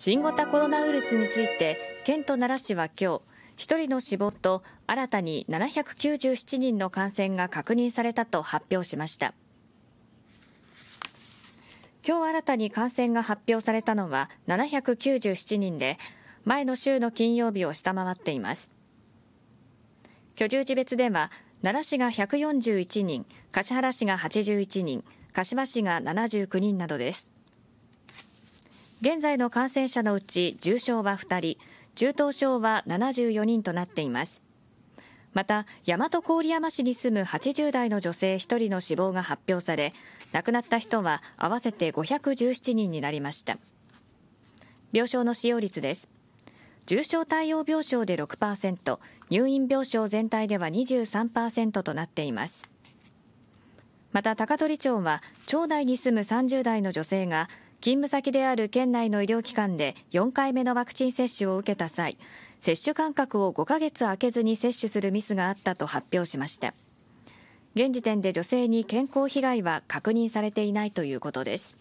新型コロナウイルスについて県と奈良市は今日一人の死亡と新たに797人の感染が確認されたと発表しました今日新たに感染が発表されたのは797人で前の週の金曜日を下回っています居住地別では奈良市が141人橿原市が81人鹿市が79人などです現在の感染者のうち重症は2人、中等症は74人となっています。また、大和郡山市に住む80代の女性1人の死亡が発表され、亡くなった人は合わせて517人になりました。病床の使用率です。重症対応病床で6%、入院病床全体では23%となっています。また、高取町は、町内に住む30代の女性が、勤務先である県内の医療機関で4回目のワクチン接種を受けた際、接種間隔を5ヶ月空けずに接種するミスがあったと発表しました。現時点で女性に健康被害は確認されていないということです。